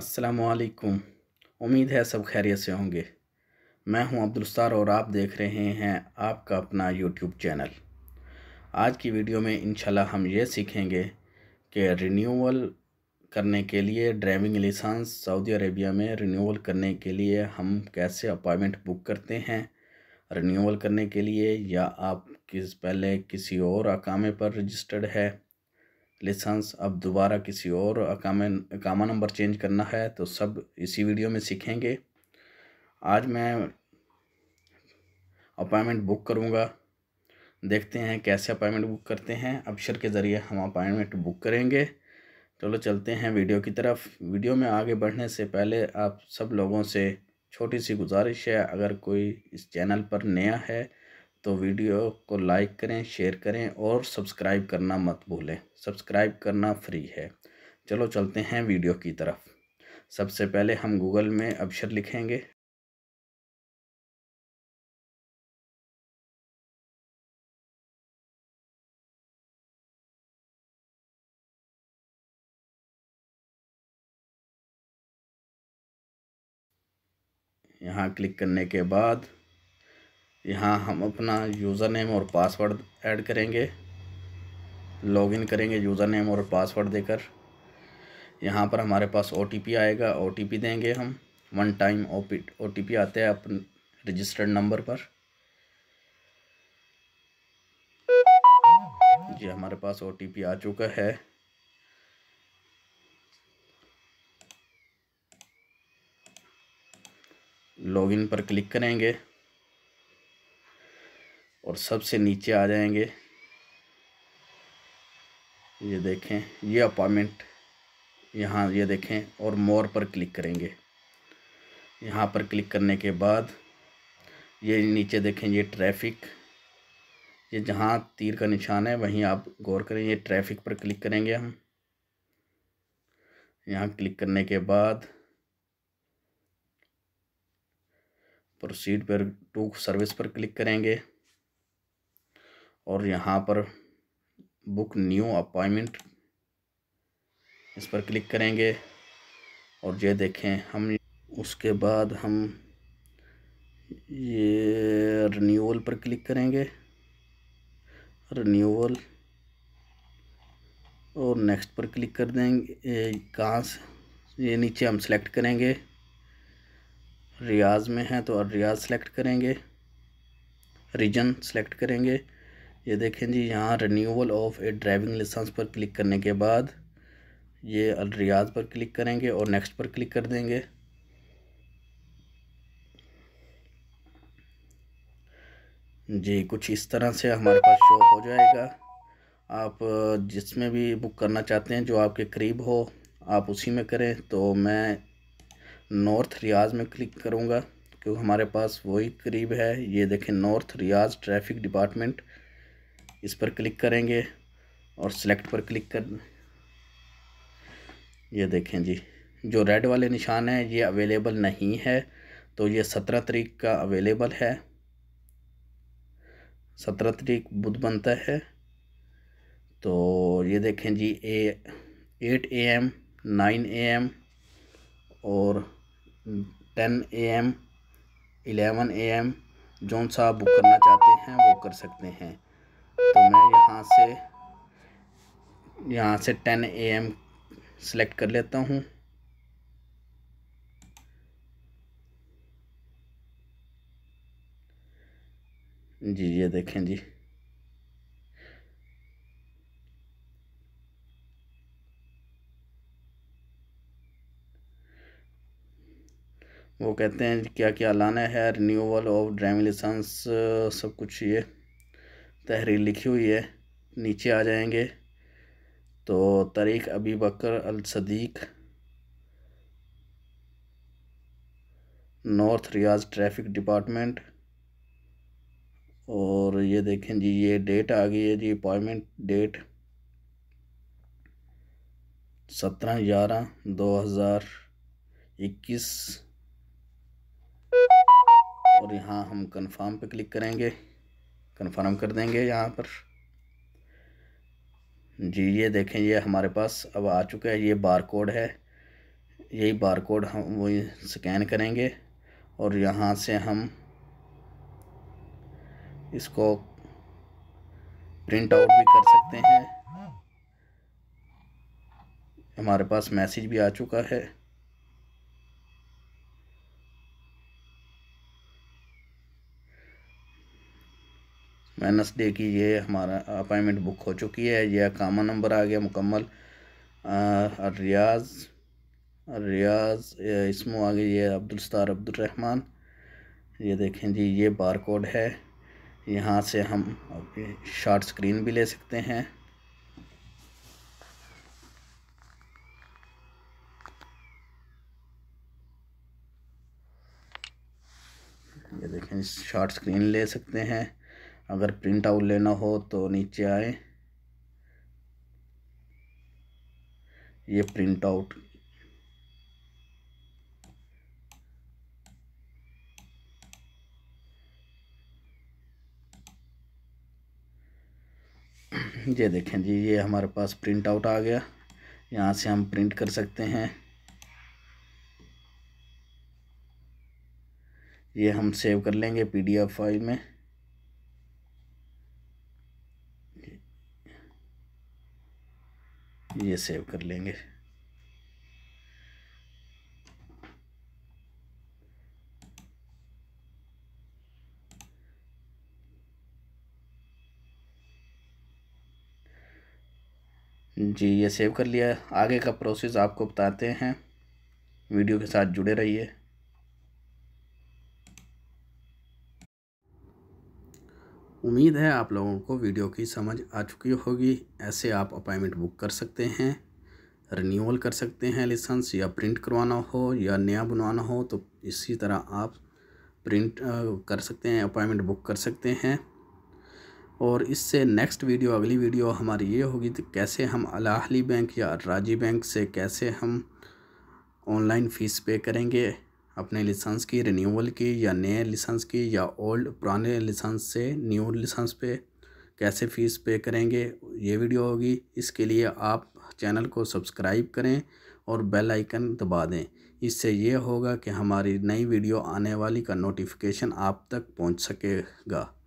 असलकुम उम्मीद है सब खैरियत से होंगे मैं हूं अब्दुलस्तार और आप देख रहे हैं आपका अपना यूट्यूब चैनल आज की वीडियो में इनशाला हम ये सीखेंगे कि रिन्यूअल करने के लिए ड्राइविंग लाइसेंस सऊदी अरेबिया में रिन्यूअल करने के लिए हम कैसे अपॉइंटमेंट बुक करते हैं रिन्यूअल करने के लिए या आप किस पहले किसी और अकामे पर रजिस्टर्ड है लेसन्स अब दोबारा किसी और अकामा अकामा नंबर चेंज करना है तो सब इसी वीडियो में सीखेंगे आज मैं अपॉइंटमेंट बुक करूँगा देखते हैं कैसे अपॉइंटमेंट बुक करते हैं अक्षर के ज़रिए हम अपॉइंटमेंट बुक करेंगे चलो चलते हैं वीडियो की तरफ वीडियो में आगे बढ़ने से पहले आप सब लोगों से छोटी सी गुजारिश है अगर कोई इस चैनल पर नया है तो वीडियो को लाइक करें शेयर करें और सब्सक्राइब करना मत भूलें सब्सक्राइब करना फ्री है चलो चलते हैं वीडियो की तरफ सबसे पहले हम गूगल में अक्षर लिखेंगे यहाँ क्लिक करने के बाद यहाँ हम अपना यूज़र नेम और पासवर्ड ऐड करेंगे लॉगिन करेंगे यूज़र नेम और पासवर्ड देकर यहाँ पर हमारे पास ओ आएगा ओ देंगे हम वन टाइम ओ पी आते हैं अपन रजिस्टर्ड नंबर पर जी हमारे पास ओ आ चुका है लॉगिन पर क्लिक करेंगे और सबसे नीचे आ जाएंगे ये देखें ये अपॉइंटमेंट यहाँ ये देखें और मोर पर क्लिक करेंगे यहाँ पर क्लिक करने के बाद ये नीचे देखें ये ट्रैफिक ये जहाँ तीर का निशान है वहीं आप गौर करें ये ट्रैफिक पर क्लिक करेंगे हम यहाँ क्लिक करने के बाद प्रोसीड पर टू सर्विस पर क्लिक करेंगे और यहाँ पर बुक न्यू अपॉइंटमेंट इस पर क्लिक करेंगे और ये देखें हम उसके बाद हम ये रिन्यूअल पर क्लिक करेंगे रिन्यूअल और नेक्स्ट पर क्लिक कर देंगे कहाँ से ये नीचे हम सेलेक्ट करेंगे रियाज में है तो रियाज सेलेक्ट करेंगे रीजन सेलेक्ट करेंगे ये देखें जी यहाँ renewal of a driving licence पर क्लिक करने के बाद ये अलरियाज़ पर क्लिक करेंगे और नेक्स्ट पर क्लिक कर देंगे जी कुछ इस तरह से हमारे पास शो हो जाएगा आप जिसमें भी बुक करना चाहते हैं जो आपके करीब हो आप उसी में करें तो मैं नॉर्थ रियाज में क्लिक करूँगा क्योंकि हमारे पास वही करीब है ये देखें नॉर्थ रियाज ट्रैफिक डिपार्टमेंट इस पर क्लिक करेंगे और सेलेक्ट पर क्लिक कर ये देखें जी जो रेड वाले निशान हैं ये अवेलेबल नहीं है तो ये सत्रह तरीक का अवेलेबल है सत्रह तरीक बुध बनता है तो ये देखें जी A eight AM nine AM ए एम और टेन ए एम एलेवन ए एम जौन सा बुक करना चाहते हैं वो कर सकते हैं तो मैं यहाँ से यहाँ से टेन ए एम सेलेक्ट कर लेता हूँ जी ये देखें जी वो कहते हैं क्या क्या लाना है रिन्यूअल ऑफ ड्राइविंग लाइसेंस सब कुछ ये तहरीर लिखी हुई है नीचे आ जाएंगे तो तारीख Abi Bakr Al Siddiq north Riyadh traffic department और ये देखें जी ये डेट आ गई है जी अपॉइंटमेंट डेट सत्रह ग्यारह दो हज़ार इक्कीस और यहाँ हम कंफर्म पे क्लिक करेंगे कन्फर्म कर देंगे यहाँ पर जी ये देखें ये हमारे पास अब आ चुका है ये बार कोड है यही बार कोड हम वही स्कैन करेंगे और यहाँ से हम इसको प्रिंट आउट भी कर सकते हैं हमारे पास मैसेज भी आ चुका है माइनस डे की ये हमारा अपॉइंटमेंट बुक हो चुकी है यह कामा नंबर आ गया मुकम्मल रियाज रियाज इसमो आ गया ये अब्दुलस्तार अब्दुलरहमान ये देखें जी ये बार कोड है यहाँ से हम शॉर्ट स्क्रीन भी ले सकते हैं ये देखें शॉर्ट स्क्रीन ले सकते हैं अगर प्रिंट आउट लेना हो तो नीचे आए ये प्रिंट आउट ये देखें जी ये हमारे पास प्रिंट आउट आ गया यहाँ से हम प्रिंट कर सकते हैं ये हम सेव कर लेंगे पीडीएफ फाइल में ये सेव कर लेंगे जी ये सेव कर लिया आगे का प्रोसेस आपको बताते हैं वीडियो के साथ जुड़े रहिए उम्मीद है आप लोगों को वीडियो की समझ आ चुकी होगी ऐसे आप अपॉइंटमेंट बुक कर सकते हैं रिन्यूअल कर सकते हैं लाइसेंस या प्रिंट करवाना हो या नया बनवाना हो तो इसी तरह आप प्रिंट कर सकते हैं अपॉइंटमेंट बुक कर सकते हैं और इससे नेक्स्ट वीडियो अगली वीडियो हमारी ये होगी तो कैसे हम अलाहली बैंक या राजी बैंक से कैसे हम ऑनलाइन फ़ीस पे करेंगे अपने लिसेंस की रिन्यूअल की या नए लिसेंस की या ओल्ड पुराने लिसेंस से न्यू लिसेंस पे कैसे फ़ीस पे करेंगे ये वीडियो होगी इसके लिए आप चैनल को सब्सक्राइब करें और बेल आइकन दबा दें इससे ये होगा कि हमारी नई वीडियो आने वाली का नोटिफिकेशन आप तक पहुंच सकेगा